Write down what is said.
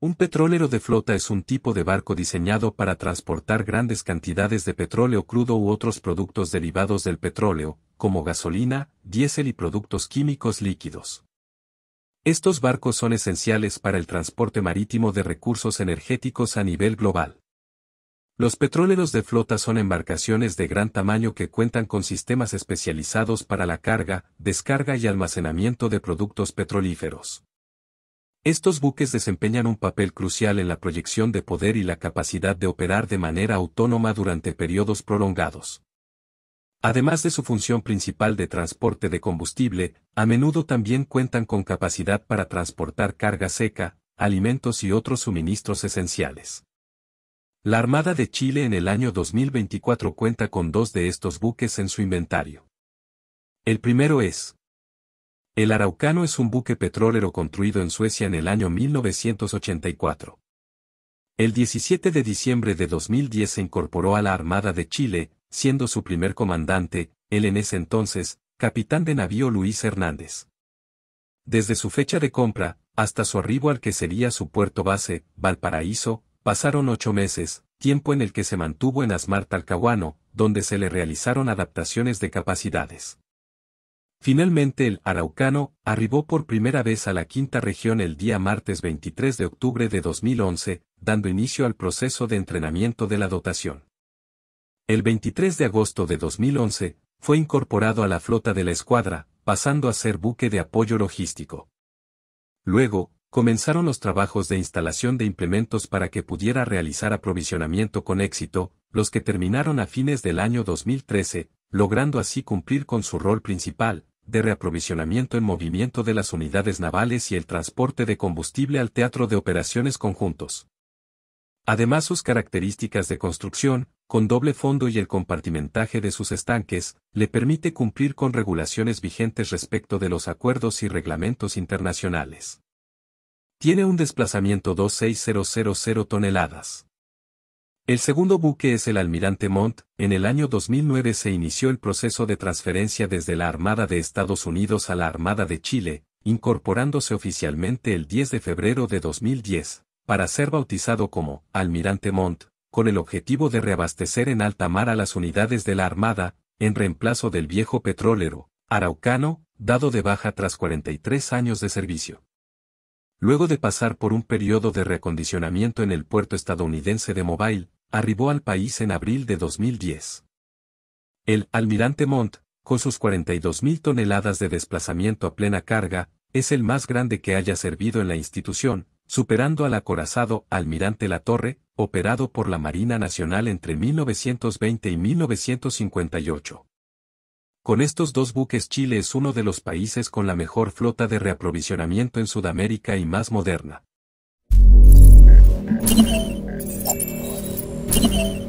Un petrolero de flota es un tipo de barco diseñado para transportar grandes cantidades de petróleo crudo u otros productos derivados del petróleo, como gasolina, diésel y productos químicos líquidos. Estos barcos son esenciales para el transporte marítimo de recursos energéticos a nivel global. Los petróleros de flota son embarcaciones de gran tamaño que cuentan con sistemas especializados para la carga, descarga y almacenamiento de productos petrolíferos. Estos buques desempeñan un papel crucial en la proyección de poder y la capacidad de operar de manera autónoma durante periodos prolongados. Además de su función principal de transporte de combustible, a menudo también cuentan con capacidad para transportar carga seca, alimentos y otros suministros esenciales. La Armada de Chile en el año 2024 cuenta con dos de estos buques en su inventario. El primero es el Araucano es un buque petrolero construido en Suecia en el año 1984. El 17 de diciembre de 2010 se incorporó a la Armada de Chile, siendo su primer comandante, el en ese entonces, capitán de navío Luis Hernández. Desde su fecha de compra, hasta su arribo al que sería su puerto base, Valparaíso, pasaron ocho meses, tiempo en el que se mantuvo en Asmar Talcahuano, donde se le realizaron adaptaciones de capacidades. Finalmente el Araucano arribó por primera vez a la quinta región el día martes 23 de octubre de 2011, dando inicio al proceso de entrenamiento de la dotación. El 23 de agosto de 2011, fue incorporado a la flota de la escuadra, pasando a ser buque de apoyo logístico. Luego, comenzaron los trabajos de instalación de implementos para que pudiera realizar aprovisionamiento con éxito, los que terminaron a fines del año 2013, logrando así cumplir con su rol principal, de reaprovisionamiento en movimiento de las unidades navales y el transporte de combustible al teatro de operaciones conjuntos. Además sus características de construcción, con doble fondo y el compartimentaje de sus estanques, le permite cumplir con regulaciones vigentes respecto de los acuerdos y reglamentos internacionales. Tiene un desplazamiento 2.600 toneladas. El segundo buque es el almirante Montt. En el año 2009 se inició el proceso de transferencia desde la Armada de Estados Unidos a la Armada de Chile, incorporándose oficialmente el 10 de febrero de 2010, para ser bautizado como Almirante Montt, con el objetivo de reabastecer en alta mar a las unidades de la Armada, en reemplazo del viejo petrolero, Araucano, dado de baja tras 43 años de servicio. Luego de pasar por un periodo de recondicionamiento en el puerto estadounidense de Mobile, arribó al país en abril de 2010. El almirante Montt, con sus 42.000 toneladas de desplazamiento a plena carga, es el más grande que haya servido en la institución, superando al acorazado almirante La Torre, operado por la Marina Nacional entre 1920 y 1958. Con estos dos buques Chile es uno de los países con la mejor flota de reaprovisionamiento en Sudamérica y más moderna. Thank you.